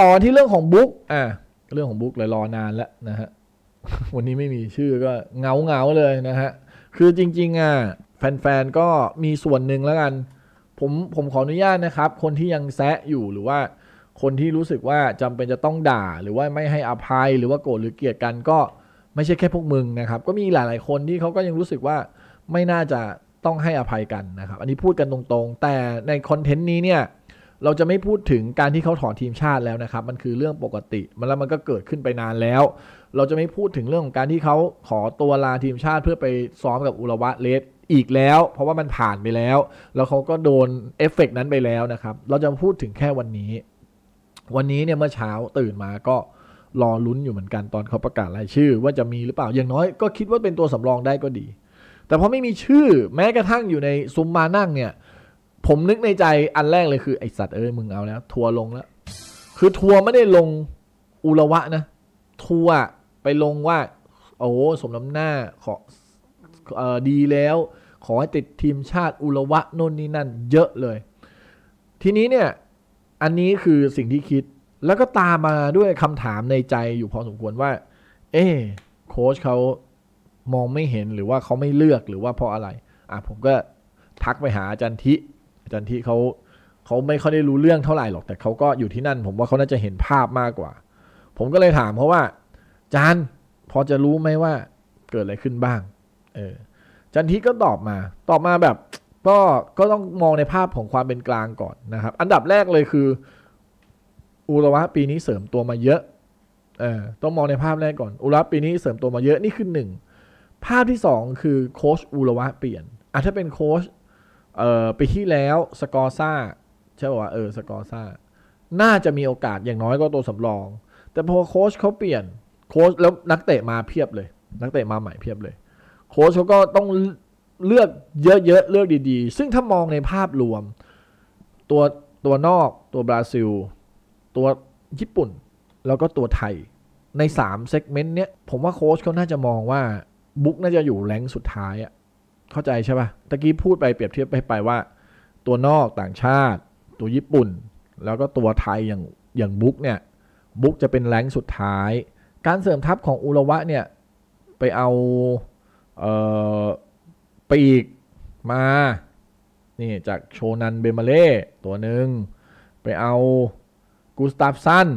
ต่อที่เรื่องของบุ๊กอ่าเรื่องของบุ๊กเลยรอนานแล้วนะฮะ วันนี้ไม่มีชื่อก็เงาเงาเลยนะฮะคือจริงๆอ่ะแฟนๆก็มีส่วนหนึ่งแล้วกัน ผมผมขออนุญาตนะครับ คนที่ยังแซะอยู่หรือว่า คนที่รู้สึกว่าจำเป็นจะต้องด่าหรือว่าไม่ให้อภัยหรือว่าโกรธหรือเกลียดกันก็ไม่ใช่แค่พวกมึงนะครับ ก็มีหลายๆคนที่เขาก็ยังรู้สึกว่าไม่น่าจะต้องให้อภัยกันนะครับ อันนี้พูดกันตรง ๆ แต่ในคอนเทนต์นี้เนี่ยเราจะไม่พูดถึงการที่เขาถอนทีมชาติแล้วนะครับ มันคือเรื่องปกติมันแล้วมันก็เกิดขึ้นไปนานแล้ว เราจะไม่พูดถึงเรื่องของการที่เขาขอตัวลาทีมชาติเพื่อไปซ้อมกับอุรวะเลสอีกแล้วเพราะว่ามันผ่านไปแล้ว แล้วเขาก็โดนเอฟเฟกนั้นไปแล้วนะครับ เราจะพูดถึงแค่วันนี้ วันนี้เนี่ยเมื่อเช้าตื่นมาก็รอลุ้นอยู่เหมือนกันตอนเขาประกาศรายชื่อ ว่าจะมีหรือเปล่าอย่างน้อยก็คิดว่าเป็นตัวสำรองได้ก็ดี แต่พอไม่มีชื่อ แม้กระทั่งอยู่ในซุมมานั่งเนี่ยผมนึกในใจอันแรกเลย คือ ไอสัตว์เอ้ยมึงเอาแล้ว ทัวลงแล้วคือทัวไม่ได้ลงอุระวะนะ ทัวไปลงว่า โอ้ สมน้ำหน้าขอออดีแล้ว ขอให้ติดทีมชาติอุระวะ โน่นนี่นั่น เยอะเลย ทีนี้เนี่ยอันนี้คือสิ่งที่คิดแล้วก็ตามมาด้วยคำถามในใจอยู่พอสมควรว่า เอ้โค้ชเขามองไม่เห็นหรือว่าเขาไม่เลือกหรือว่าเพราะอะไรอ่ะผมก็ทักไปหาอาจารย์ทิจารย์ที่เขาเขาไม่เขาได้รู้เรื่องเท่าไหร่หรอก แต่เขาก็อยู่ที่นั่น ผมว่าเขาน่าจะเห็นภาพมากกว่า ผมก็เลยถาม เพราะว่า จาน พอ จะรู้ไหมว่าเกิดอะไรขึ้นบ้าง เออจันทีก็ตอบมา ตอบมาแบบ ก็ก็ต้องมองในภาพของความเป็นกลางก่อนนะครับ อันดับแรกเลยคืออุระวะปีนี้เสริมตัวมาเยอะเออต้องมองในภาพแรกก่อนอุระปีนี้เสริมตัวมาเยอะนี่คือหนึ่งภาพที่สองคือโค้ชอุระวะเปลี่ยนอ่ะถ้าเป็นโค้ชเออไปที่แล้วสกอร์ซ่าใช่ป่ะเออสกอร์ซ่าน่าจะมีโอกาสอย่างน้อยก็ตัวสำรอง แต่พอโค้ชเขาเปลี่ยนโค้ชแล้วนักเตะมาเพียบเลย นักเตะมาใหม่เพียบเลยโค้ชเขาก็ต้องเลือกเยอะๆ เลือกดีๆ ซึ่งถ้ามองในภาพรวม ตัวตัวนอกตัวบราซิล ตัวญี่ปุ่น แล้วก็ตัวไทยใน 3 เซกเมนต์เนี้ย ผมว่าโค้ชเขาน่าจะมองว่าบุ๊กน่าจะอยู่แรงสุดท้ายอะเข้าใจใช่ปะ่ะ ตะกี้พูดไปเปรียบเทียบไปไปว่า ตัวนอกต่างชาติตัวญี่ปุ่น แล้วก็ตัวไทยอย่างอย่างบุ๊กเนี่ย บุ๊กจะเป็นแรงสุดท้าย การเสริมทัพของอุระวะเนี่ย ไปเอา เอ่อปีกมานี่จากโชนันเบมาเล่ตัวหนึ่งไปเอากูสตาฟสัน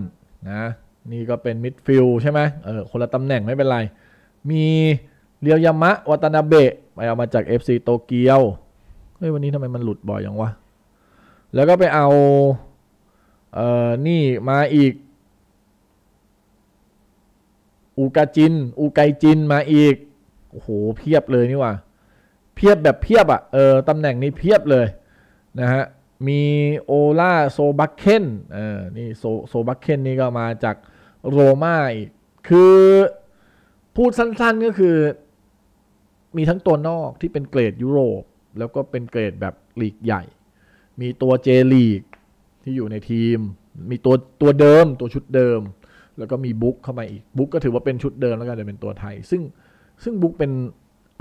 นะนี่ก็เป็นมิดฟิลใช่ไหมเออคนละตำแหน่งไม่เป็นไร มีเรียวยามะวัตนาเบะไปเอามาจาก FC โตเกียว เฮ้ยวันนี้ทำไมมันหลุดบ่อยอย่างวะ แล้วก็ไปเอาเอ่อนี่มาอีก อูกาจิน อูไกจินมาอีก โอ้โห เพียบเลยนี่ว่ะเพียบแบบเพียบอะ่ะ เออตำแหน่งนี้เพียบเลย นะฮะ มีโอล่าโซบักเคนเออนี่โซโซบักเคนนี่ก็มาจากโรม่าอีก คือพูดสั้นๆก็คือมีทั้งตัวนอกที่เป็นเกรดยุโรป แล้วก็เป็นเกรดแบบลีกใหญ่ มีตัวเจลีกที่อยู่ในทีม มีตัวตัวเดิม ตัวชุดเดิม แล้วก็มีบุ๊กเข้ามาอีกบุ๊กก็ถือว่าเป็นชุดเดิมแล้วกันแต่เป็นตัวไทย ซึ่งซึ่งบุ๊กเป็น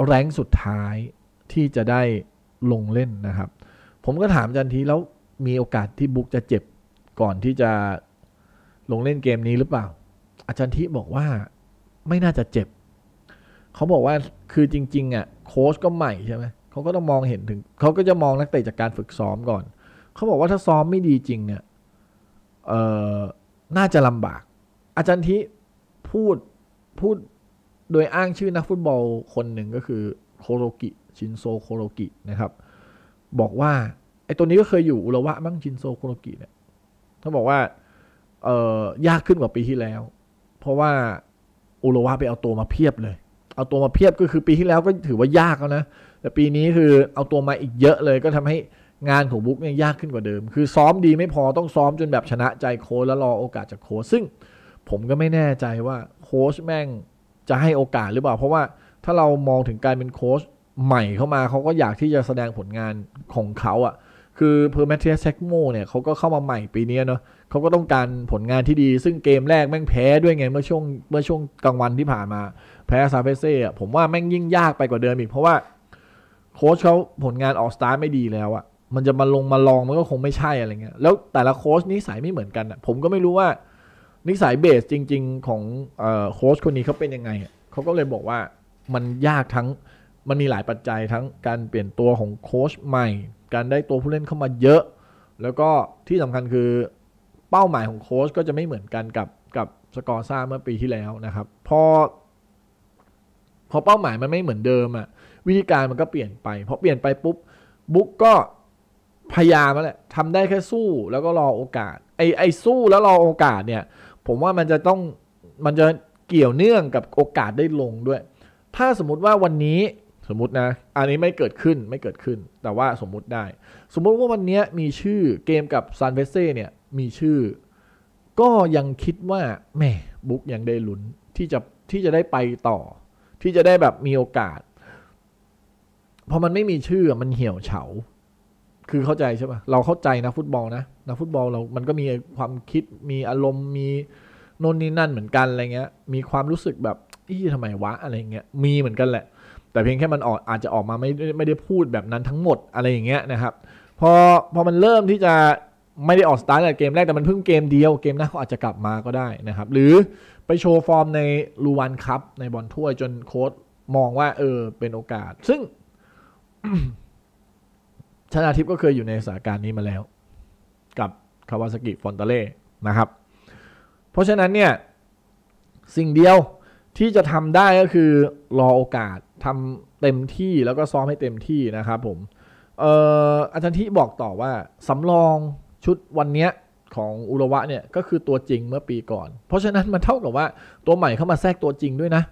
แรงสุดท้ายที่จะได้ลงเล่นนะครับ ผมก็ถามจันทีแล้ว มีโอกาสที่บุ๊กจะเจ็บก่อนที่จะลงเล่นเกมนี้หรือเปล่า อาจารย์ทีบอกว่าไม่น่าจะเจ็บเขาบอกว่า คือจริงๆอ่ะโค้ชก็ใหม่ใช่ไหมเขาก็ต้องมองเห็นถึง เขาก็จะมองนักเตะจากการฝึกซ้อมก่อน เขาบอกว่าถ้าซ้อมไม่ดีจริง เนี่ยเอ่อ น่าจะลำบาก อาจารย์ทิพูด พูดโดยอ้างชื่อนักฟุตบอลคนหนึ่งก็คือโคโรกิ ชินโซ โคโรกินะครับ บอกว่าไอ้ตัวนี้ก็เคยอยู่อุระวะั้งชินโซ โคโรกิเนี่ยเขาบอกว่า เอ่อ ยากขึ้นกว่าปีที่แล้ว เพราะว่าอุระวะไปเอาตัวมาเพียบเลยเอาตัวมาเพียบก็คือปีที่แล้วก็ถือว่ายากแล้วนะแต่ปีนี้คือเอาตัวมาอีกเยอะเลยก็ทำให้งานของบุ๊กเนี่ยยากขึ้นกว่าเดิม คือซ้อมดีไม่พอต้องซ้อมจนแบบชนะใจโค้ชแล้วรอโอกาสจากโค้ชซึ่งผมก็ไม่แน่ใจว่าโค้ชแม่งจะให้โอกาสหรือเปล่า เพราะว่าถ้าเรามองถึงการเป็นโค้ชใหม่เข้ามาเขาก็อยากที่จะแสดงผลงานของเขาอะ่ะ คือเพอร์แมทเทียเซกโมเนี่ยเขาก็เข้ามาใหม่ปีนี้เนาะเขาก็ต้องการผลงานที่ดี ซึ่งเกมแรกแม่งแพ้ด้วยไงเมื่อช่วงเมื่อช่วงกลางวันที่ผ่านมา แพ้ซาเฟเซ่ผมว่าแม่งยิ่งยากไปกว่าเดิมอีก เพราะว่าโค้ชเขาผลงานออกสตาร์ไม่ดีแล้วอะมันจะมาลงมาลอง มันก็คงไม่ใช่อะไรเงี้ย แล้วแต่ละโค้ชนิสัยไม่เหมือนกันอะผมก็ไม่รู้ว่า นิสัยเบสจริงๆของโค้ชคนนี้เขาเป็นยังไง เขาก็เลยบอกว่ามันยากทั้งมันมีหลายปัจจัยทั้งการเปลี่ยนตัวของโค้ชใหม่ การได้ตัวผู้เล่นเข้ามาเยอะ แล้วก็ที่สำคัญคือเป้าหมายของโค้ชก็จะไม่เหมือนกันกับกับสกอร์ซ่าเมื่อปีที่แล้วนะครับพอพอเป้าหมายมันไม่เหมือนเดิมอะวิธีการมันก็เปลี่ยนไปพอเปลี่ยนไปปุ๊บบุ๊กก็พยายามแหละทำได้แค่สู้ แล้วก็รอโอกาสไอไอสู้แล้วรอโอกาสเนี่ยผมว่ามันจะต้องมันจะเกี่ยวเนื่องกับโอกาสได้ลงด้วย ถ้าสมมติว่าวันนี้สมมตินะอันนี้ไม่เกิดขึ้นไม่เกิดขึ้น แต่ว่าสมมุติได้ สมมุติว่าวันนี้มีชื่อเกมกับซานเฟเซ่เนี่ยมีชื่อ ก็ยังคิดว่าแหมบุ๊กยังได้ลุ้นที่จะที่จะได้ไปต่อ ที่จะได้แบบมีโอกาส พอมันไม่มีชื่อมันเหี่ยวเฉา คือเข้าใจใช่ปะเราเข้าใจนะฟุตบอลนะนะฟุตบอลเรา มันก็มีความคิดมีอารมณ์มีโน่นนี่นั่นเหมือนกันอะไรเงี้ย มีความรู้สึกแบบอี้ทำไมวะอะไรเงี้ย มีเหมือนกันแหละ แต่เพียงแค่มันออกอาจจะออกมาไม่ไม่ได้พูดแบบนั้นทั้งหมดอะไรอย่างเงี้ยนะครับ พอพอมันเริ่มที่จะไม่ได้ออกสตาร์ทในเกมแรก แต่มันเพิ่งเกมเดียวเกมหน้าเขาอาจจะกลับมาก็ได้นะครับ หรือไปโชว์ฟอร์มในลูวันคัพในบอลถ้วยจนโค้ชมองว่าเออเป็นโอกาส ซึ่ง ชนาทิพย์ก็เคยอยู่ในสถานการณ์นี้มาแล้ว กับคาวาสกิฟอนตาเล่นะครับ เพราะฉะนั้นเนี่ยสิ่งเดียวที่จะทำได้ก็คือรอโอกาสทำเต็มที่แล้วก็ซ้อมให้เต็มที่นะครับ ผมอาจารย์ที่บอกต่อว่าสำรองชุดวันเนี้ยของอุระวะเนี่ยก็คือตัวจริงเมื่อปีก่อน เพราะฉะนั้นมันเท่ากับว่าตัวใหม่เข้ามาแทรกตัวจริงด้วยนะ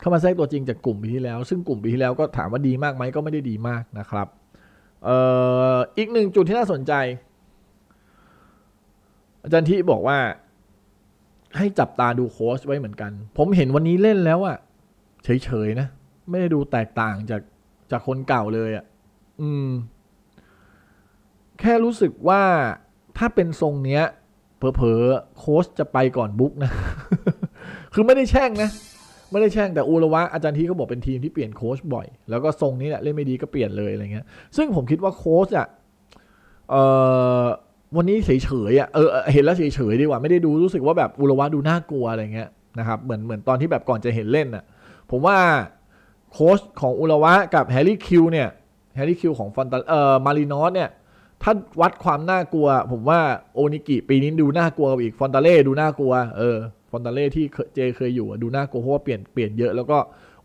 เข้ามาแทรกตัวจริงจากกลุ่มปีที่แล้วซึ่งกลุ่มปีที่แล้วก็ถามว่าดีมากไหมก็ไม่ได้ดีมากนะครับอออีกหนึ่งจุดที่น่าสนใจอาจารย์ที่บอกว่า ให้จับตาดูโค้ชไว้เหมือนกัน ผมเห็นวันนี้เล่นแล้วอะเฉยๆนะไม่ได้ดูแตกต่างจากจากคนเก่าเลยอะอืมแค่รู้สึกว่าถ้าเป็นทรงเนี้ยเผลอๆโค้ชจะไปก่อนบุ๊กนะ คือไม่ได้แช่งนะไม่ได้แช่ง แต่อุระวะอาจารย์ทีเขาบอกเป็นทีมที่เปลี่ยนโค้ชบ่อย แล้วก็ทรงนี้แหละเล่นไม่ดีก็เปลี่ยนเลยอะไรเงี้ย ซึ่งผมคิดว่าโค้ชอ่ะเอ่อวันนี้เฉยๆอ่ะเออเห็นแล้วเฉยๆดีกว่า ไม่ได้ดูรู้สึกว่าแบบอุระวะดูน่ากลัวอะไรเงี้ยนะครับเหมือนเหมือนตอนที่แบบก่อนจะเห็นเล่นอ่ะผมว่าโค้ชของอุระวะกับแฮร์รี่คิวเนี่ยแฮร์รี่คิวของฟอนตัเอ่อมารีนอสเนี่ยถ้าวัดความน่ากลัวผมว่าโอนิกิปีนี้ดูน่ากลัวอีกฟอนตาเล่ดูน่ากลัว เออฟอนตาเล่ที่เจเคยอยู่ดูน่ากลัว เพราะว่าเปลี่ยนเปลี่ยนเยอะแล้วก็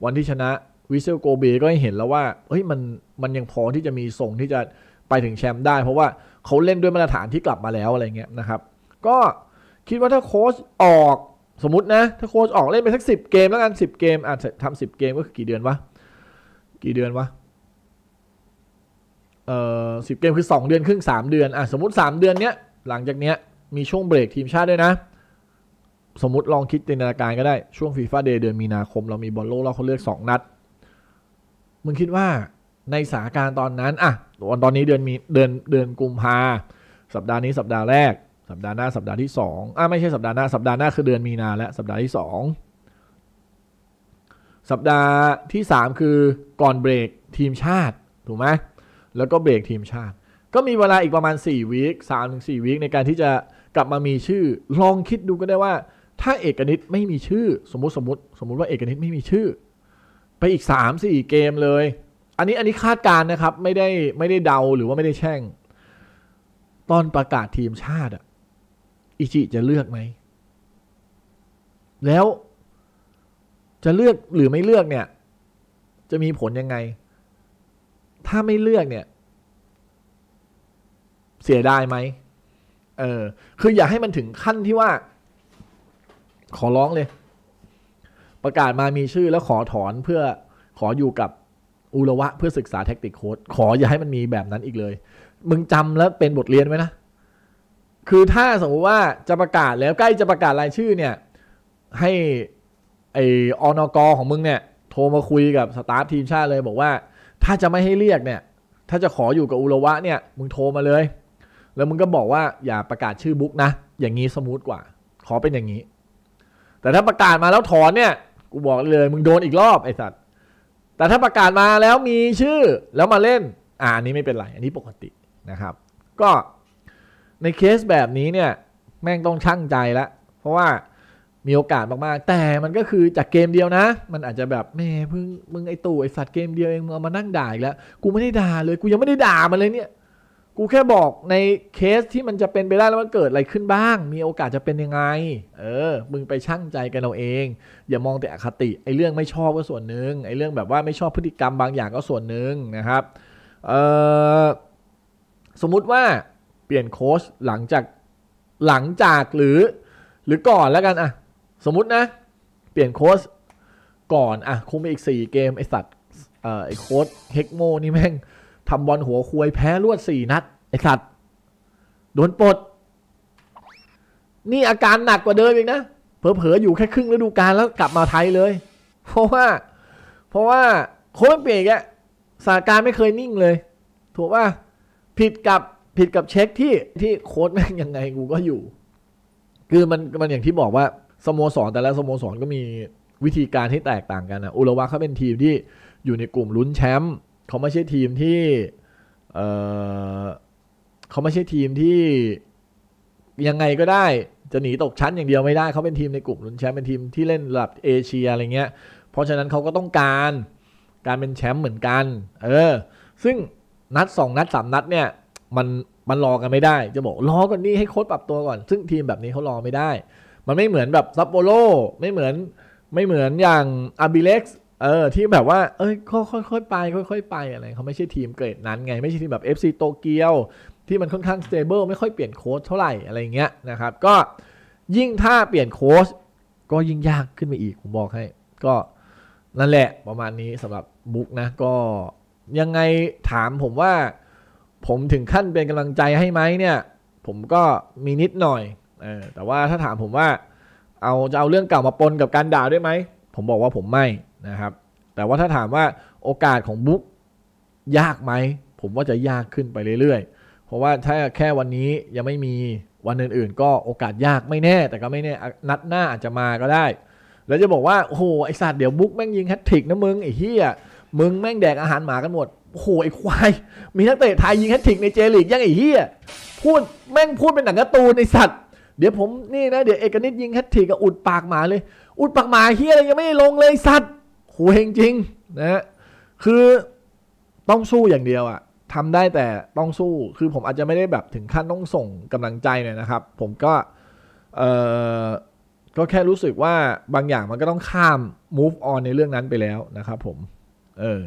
วันที่ชนะวิเซลโกเบก็เห็นแล้วว่าเฮ้ยมันมันยังพอที่จะมีส่งที่จะไปถึงแชมป์ได้ เพราะว่าเขาเล่นด้วยมาตรฐานที่กลับมาแล้วอะไรเงี้ยนะครับ ก็คิดว่าถ้าโค้ชออกสมมตินะ ถ้าโค้ชออกเล่นไปสักสิบเกมแล้วกันสิบเกมอาจจะทำสิบเกมก็คือกี่เดือนวะกี่เดือนวะเอ่อสิบเกมคือ 2 เดือน ครึ่ง 3 เดือนอ่ะสมมติ 3 เดือนเนี้ยหลังจากเนี้ยมีช่วงเบรกทีมชาติด้วยนะ สมมติลองคิดจินตนาการก็ได้ช่วงฟีฟ่าเดย์เดือนมีนาคม เรามีบอลโลกเราเขาเลือก 2 นัด มึงคิดว่าในสถานการณ์ตอนนั้นอ่ะตอนตอนนี้เดือนมีเดือนเดือนกุมภาสัปดาห์นี้สัปดาห์แรก สัปดาห์หน้า สัปดาห์ที่ 2อ่ะไม่ใช่สัปดาห์หน้าสัปดาห์หน้าคือเดือนมีนาและสัปดาห์ที่ 2 สัปดาห์ที่ 3 คือก่อนเบรกทีมชาติถูกไหมแล้วก็เบรกทีมชาติ ก็มีเวลาอีกประมาณ4วีคสามถึงสี่วีคในการที่จะกลับมามีชื่อ ลองคิดดูก็ได้ว่า ถ้าเอกนิตไม่มีชื่อ สมมติสมมติสมมติว่าเอกนิตไม่มีชื่อไปอีก3 4เกมเลย อันนี้อันนี้คาดการนะครับ ไม่ได้ไม่ได้เดาหรือว่าไม่ได้แช่งตอนประกาศทีมชาติอะอิจิจะเลือกไหมแล้วจะเลือกหรือไม่เลือกเนี่ย จะมีผลยังไงถ้าไม่เลือกเนี่ย เสียดายไหมเออ คืออย่าให้มันถึงขั้นที่ว่า ขอร้องเลย ประกาศมามีชื่อแล้วขอถอนเพื่อขออยู่กับอุระวะเพื่อศึกษาแท็กติกโค้ดขออย่าให้มันมีแบบนั้นอีกเลย มึงจำแล้วเป็นบทเรียนไว้นะ คือถ้าสมมติว่าจะประกาศแล้วใกล้จะประกาศรายชื่อเนี่ย ให้ ไออนอกของมึงเนี่ยโทรมาคุยกับสตาฟทีมชาติเลยบอกว่าถ้าจะไม่ให้เรียกเนี่ย ถ้าจะขออยู่กับอุระวะเนี่ย มึงโทรมาเลย แล้วมึงก็บอกว่าอย่าประกาศชื่อบุ๊กนะ อย่างนี้สมูทกว่า ขอเป็นอย่างนี้ แต่ถ้าประกาศมาแล้วถอนเนี่ย กูบอกเลยมึงโดนอีกรอบไอ้สัตว์ แต่ถ้าประกาศมาแล้วมีชื่อแล้วมาเล่นอ่านี้ไม่เป็นไร อันนี้ปกตินะครับ ก็ในเคสแบบนี้เนี่ย แม่งต้องชั่งใจละ เพราะว่ามีโอกาสมากๆ แต่มันก็คือจากเกมเดียวนะ มันอาจจะแบบแม่เพิ่งมึงไอตู่ไอสัตว์เกมเดียวเองมึงเอามานั่งด่าอีกแล้ว กูไม่ได้ด่าเลย กูยังไม่ได้ด่ามันเลยเนี่ย กูแค่บอกในเคสที่มันจะเป็นไปได้แล้วมันเกิดอะไรขึ้นบ้าง มีโอกาสจะเป็นยังไง เออ มึงไปชั่งใจกันเอาเอง อย่ามองแต่อคติ ไอเรื่องไม่ชอบก็ส่วนหนึ่งไอเรื่องแบบว่าไม่ชอบพฤติกรรมบางอย่างก็ส่วนหนึ่งนะครับ เออสมมุติว่าเปลี่ยนโค้ชหลังจากหลังจากหรือ หรือก่อนแล้วกันอะสมมตินะ เปลี่ยนโค้ชก่อน อ่ะคุมอีก 4 เกมไอสัตว์ เอ่อ ไอโค้ชเฮกโมนี่แม่งทำบอลหัวควยแพ้รวด 4 นัดไอสัตว์ โดนปลด นี่อาการหนักกว่าเดิมอีกนะ เผลอ ๆ อยู่แค่ครึ่งฤดูกาลแล้วกลับมาไทยเลย เพราะว่า เพราะว่าโค้ชเปลี่ยนแกะสถานการณ์ไม่เคยนิ่งเลย ถูกป่ะผิดกับผิดกับเช็คที่ที่โค้ชแม่งยังไงกูก็อยู่ คือมันมันอย่างที่บอกว่าสโมสรแต่ละสโมสรก็มีวิธีการที่แตกต่างกันนะอุลวะเขาเป็นทีมที่อยู่ในกลุ่มลุ้นแชมป์เขาไม่ใช่ทีมที่เเขาไม่ใช่ทีมที่ยังไงก็ได้ จะหนีตกชั้นอย่างเดียวไม่ได้เขาเป็นทีมในกลุ่มลุ้นแชมป์เป็นทีมที่เล่นระดับเอเชียอะไรเงี้ย เพราะฉะนั้นเขาก็ต้องการการเป็นแชมป์เหมือนกันเออซึ่งนัด 2 นัด3นัดเนี่ยมันมันรอกันไม่ได้ จะบอกรอก่อนนี่ให้โค้ดปรับตัวก่อน ซึ่งทีมแบบนี้เขารอไม่ได้มันไม่เหมือนแบบซัปโปโรไม่เหมือนไม่เหมือนอย่างอาบิเล็ก์เออที่แบบว่าเอ้ยค่อยๆไป ค่อย ๆ ไปอะไร เขาไม่ใช่ทีมเกรดนั้นไง ไม่ใช่ทีมแบบ FC โตเกียวที่มันค่อนข้างสเตเบิลไม่ค่อยเปลี่ยนโค้ชเท่าไหร่อะไรเงี้ยนะครับ ก็ยิ่งถ้าเปลี่ยนโค้ชก็ยิ่งยากขึ้นไปอีกผมบอกให้ ก็นั่นแหละประมาณนี้สำหรับบุ๊กนะก็ยังไงถามผมว่าผมถึงขั้นเป็นกำลังใจให้ไหมเนี่ยผมก็มีนิดหน่อยเออแต่ว่าถ้าถามผมว่าเอาจะเอาเรื่องเก่ามาปนกับการด่าด้วยไหม ผมบอกว่าผมไม่นะครับ แต่ว่าถ้าถามว่าโอกาสของบุ๊กยากไหม ผมว่าจะยากขึ้นไปเรื่อยๆเพราะว่าถ้าแค่วันนี้ยังไม่มีวันอื่นๆ ก็โอกาสยากไม่แน่ แต่ก็ไม่แน่ นัดหน้าอาจจะมาก็ได้แล้วจะบอกว่าโอ้โหไอสัตว์เดี๋ยวบุ๊กแม่งยิงแฮตทริกนะมึงไอ้เฮียมึงแม่งแดกอาหารหมากันหมดโอ้โหไอควายมีนักเตะไทยยิงแฮตทริกในเจลีกยังไอ้เฮียพูดแม่งพูดเป็นหนังการ์ตูนไอสัตว์เดี๋ยวผมนี่นะเดี๋ยวเอกนิดยิงแฮตทริกกับอุดปากหมาเลย อุดปากหมาเฮียอะไรยังไม่ลงเลยสัตว์หูเฮงจริงนะคือ ต้องสู้อย่างเดียวอะทำได้แต่ต้องสู้คือผมอาจจะไม่ได้แบบถึงขั้นต้องส่งกำลังใจเนี่ยนะครับ ผมก็เออก็แค่รู้สึกว่าบางอย่างมันก็ต้องข้าม move on ในเรื่องนั้นไปแล้วนะครับผม เออ